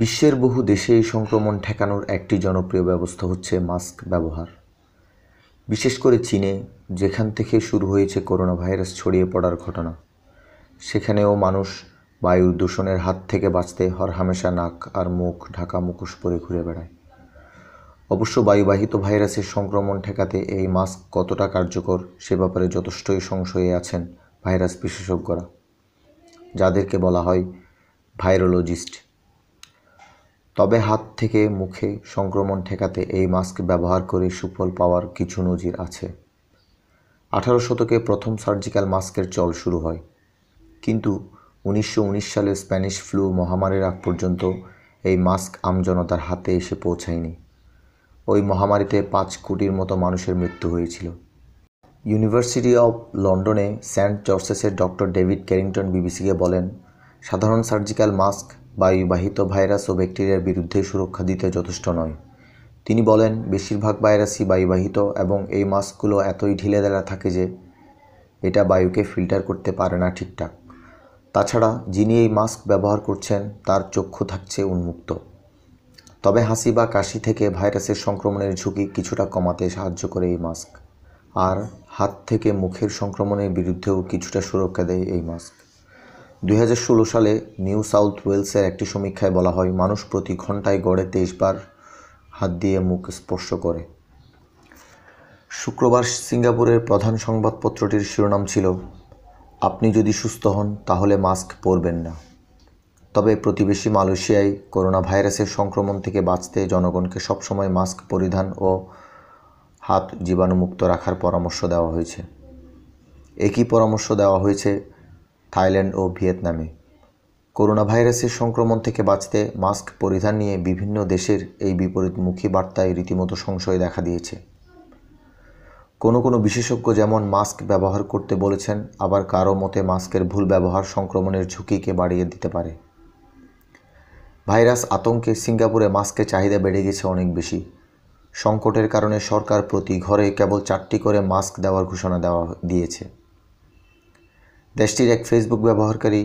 বিশ্বের বহু দেশে এই সংক্রমণ ঠেকানোর একটি জনপ্রিয় ব্যবস্থা হচ্ছে মাস্ক ব্যবহার বিশেষ করে চীনে যেখান থেকে শুরু হয়েছে করোনা ভাইরাস ছড়িয়ে পড়ার ঘটনা সেখানেও মানুষ বায়ু দূষণের হাত থেকে বাঁচতে হরহামেশা নাক আর মুখ ঢাকা মুখোশ পরে ঘুরে বেড়ায় অবশ্য বায়ুবাহিত ভাইরাসের সংক্রমণ ঠেকাতে এই মাস্ক কতটা কার্যকর সে ব্যাপারে যথেষ্টই সংশয়ে আছেন ভাইরাস বিশেষজ্ঞরা যাদেরকে বলা হয় ভাইরোলজিস্ট তবে হাত থেকে মুখে সংক্রমণ ঠেকাতে এই মাস্ক ব্যবহার করে সুফল পাওয়ার কিছু নজির আছে আঠারো শতকে প্রথম সার্জিক্যাল মাস্কের চল শুরু হয় কিন্তু উনিশশো সালে স্প্যানিশ ফ্লু মহামারীর আগ পর্যন্ত এই মাস্ক আমজনতার হাতে এসে পৌঁছায়নি ওই মহামারীতে পাঁচ কোটির মতো মানুষের মৃত্যু হয়েছিল ইউনিভার্সিটি অব লন্ডনে সেন্ট জর্সেসের ডক্টর ডেভিড ক্যারিংটন বিবিসিকে বলেন সাধারণ সার্জিক্যাল মাস্ক বায়ুবাহিত ভাইরাস ও ব্যাকটেরিয়ার বিরুদ্ধে সুরক্ষা দিতে যথেষ্ট নয় তিনি বলেন বেশিরভাগ ভাইরাসই বায়ুবাহিত এবং এই মাস্কগুলো এতই ঢিলে দেওয়া থাকে যে এটা বায়ুকে ফিল্টার করতে পারে না ঠিকঠাক তাছাড়া যিনি এই মাস্ক ব্যবহার করছেন তার চক্ষু থাকছে উন্মুক্ত তবে হাসি বা কাশি থেকে ভাইরাসের সংক্রমণের ঝুঁকি কিছুটা কমাতে সাহায্য করে এই মাস্ক আর হাত থেকে মুখের সংক্রমণের বিরুদ্ধেও কিছুটা সুরক্ষা দেয় এই মাস্ক দুই সালে নিউ সাউথ ওয়েলসের একটি সমীক্ষায় বলা হয় মানুষ প্রতি ঘন্টায় গড়ে তেইশবার হাত দিয়ে মুখ স্পর্শ করে শুক্রবার সিঙ্গাপুরের প্রধান সংবাদপত্রটির শিরোনাম ছিল আপনি যদি সুস্থ হন তাহলে মাস্ক পরবেন না তবে প্রতিবেশী মালয়েশিয়ায় করোনা ভাইরাসের সংক্রমণ থেকে বাঁচতে জনগণকে সবসময় মাস্ক পরিধান ও হাত জীবাণুমুক্ত রাখার পরামর্শ দেওয়া হয়েছে একই পরামর্শ দেওয়া হয়েছে থাইল্যান্ড ও ভিয়েতনামে করোনা ভাইরাসের সংক্রমণ থেকে বাঁচতে মাস্ক পরিধান নিয়ে বিভিন্ন দেশের এই বিপরীতমুখী বার্তায় রীতিমতো সংশয় দেখা দিয়েছে কোনো কোনো বিশেষজ্ঞ যেমন মাস্ক ব্যবহার করতে বলেছেন আবার কারো মতে মাস্কের ভুল ব্যবহার সংক্রমণের ঝুঁকিকে বাড়িয়ে দিতে পারে ভাইরাস আতঙ্কে সিঙ্গাপুরে মাস্কের চাহিদা বেড়ে গেছে অনেক বেশি সংকটের কারণে সরকার প্রতি ঘরে কেবল চারটি করে মাস্ক দেওয়ার ঘোষণা দেওয়া দিয়েছে দেশটির এক ফেসবুক ব্যবহারকারী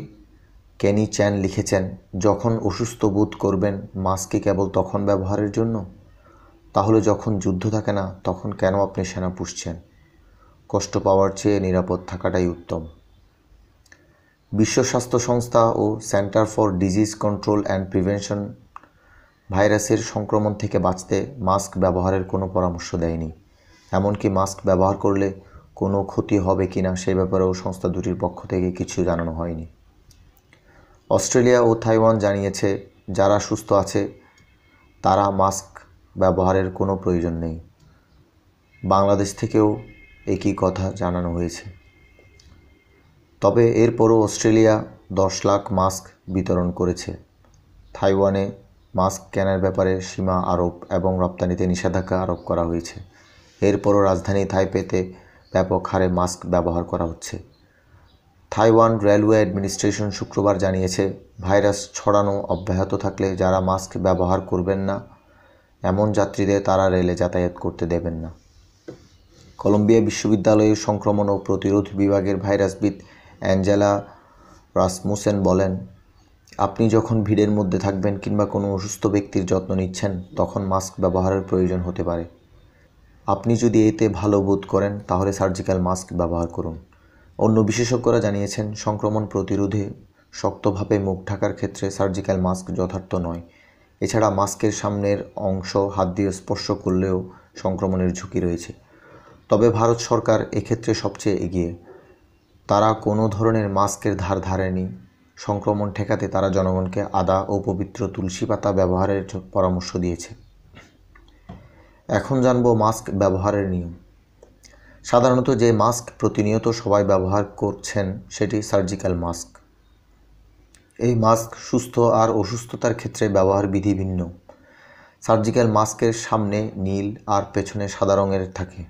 ক্যানি চ্যান লিখেছেন যখন অসুস্থ বোধ করবেন মাস্ককে কেবল তখন ব্যবহারের জন্য তাহলে যখন যুদ্ধ থাকে না তখন কেন আপনি সেনা পুষছেন কষ্ট পাওয়ার চেয়ে নিরাপদ থাকাটাই উত্তম বিশ্ব স্বাস্থ্য সংস্থা ও centre for disease control and prevention ভাইরাসের সংক্রমণ থেকে বাঁচতে মাস্ক ব্যবহারের কোনো পরামর্শ দেয়নি এমনকি মাস্ক ব্যবহার করলে কোনো ক্ষতি হবে কি না সে ব্যাপারেও সংস্থা দুটির পক্ষ থেকে কিছু জানানো হয়নি অস্ট্রেলিয়া ও তাইওয়ান জানিয়েছে যারা সুস্থ আছে তারা মাস্ক ব্যবহারের কোনো প্রয়োজন নেই বাংলাদেশ থেকেও একই কথা জানানো হয়েছে তবে এরপরও অস্ট্রেলিয়া দশ লাখ মাস্ক বিতরণ করেছে তাইওয়ানে মাস্ক কেনার ব্যাপারে সীমা আরোপ এবং রপ্তানিতে নিষেধাজ্ঞা আরোপ করা হয়েছে এরপরও রাজধানী থাইপেতে ব্যাপক হারে মাস্ক ব্যবহার করা হচ্ছে থাইওয়ান রেলওয়ে অ্যাডমিনিস্ট্রেশন শুক্রবার জানিয়েছে ভাইরাস ছড়ানো অব্যাহত থাকলে যারা মাস্ক ব্যবহার করবেন না এমন যাত্রীদের তারা রেলে যাতায়াত করতে দেবেন না কলম্বিয়া বিশ্ববিদ্যালয়ের সংক্রমণ ও প্রতিরোধ বিভাগের ভাইরাসবিদ অ্যাঞ্জেলা রাসমুসেন বলেন আপনি যখন ভিড়ের মধ্যে থাকবেন কিংবা কোনো অসুস্থ ব্যক্তির যত্ন নিচ্ছেন তখন মাস্ক ব্যবহারের প্রয়োজন হতে পারে আপনি যদি এতে ভালো বোধ করেন তাহলে সার্জিক্যাল মাস্ক ব্যবহার করুন অন্য বিশেষজ্ঞরা জানিয়েছেন সংক্রমণ প্রতিরোধে শক্তভাবে মুখ ঢাকার ক্ষেত্রে সার্জিক্যাল মাস্ক যথার্থ নয় এছাড়া মাস্কের সামনের অংশ হাত দিয়ে স্পর্শ করলেও সংক্রমণের ঝুঁকি রয়েছে তবে ভারত সরকার এক্ষেত্রে সবচেয়ে এগিয়ে তারা কোনো ধরনের মাস্কের ধার ধারেনি সংক্রমণ ঠেকাতে তারা জনগণকে আদা ও পবিত্র তুলসী পাতা ব্যবহারের পরামর্শ দিয়েছে এখন জানব মাস্ক ব্যবহারের নিয়ম সাধারণত যে মাস্ক প্রতিনিয়ত সবাই ব্যবহার করছেন সেটি সার্জিক্যাল মাস্ক এই মাস্ক সুস্থ আর অসুস্থতার ক্ষেত্রে ব্যবহার বিধি ভিন্ন সার্জিক্যাল মাস্কের সামনে নীল আর পেছনে সাদা রঙের থাকে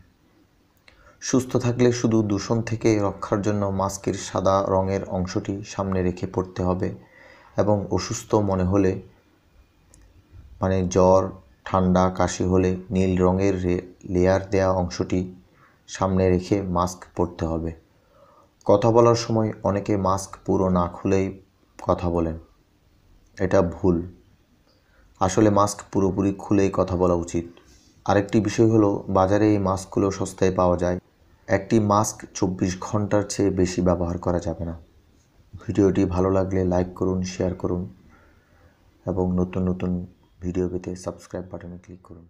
সুস্থ থাকলে শুধু দূষণ থেকে রক্ষার জন্য মাস্কের সাদা রঙের অংশটি সামনে রেখে পড়তে হবে এবং অসুস্থ মনে হলে মানে জ্বর ঠান্ডা কাশি হলে নীল রঙের লেয়ার দেওয়া অংশটি সামনে রেখে মাস্ক পরতে হবে কথা বলার সময় অনেকে মাস্ক পুরো না খুলেই কথা বলেন এটা ভুল আসলে মাস্ক পুরোপুরি খুলেই কথা বলা উচিত আরেকটি বিষয় হলো বাজারে এই মাস্কগুলো সস্তায় পাওয়া যায় একটি মাস্ক চব্বিশ ঘন্টার চেয়ে বেশি ব্যবহার করা যাবে না ভিডিওটি ভালো লাগলে লাইক করুন শেয়ার করুন এবং নতুন নতুন ভিডিও পেতে সাবস্ক্রাইব বাটনে ক্লিক করুন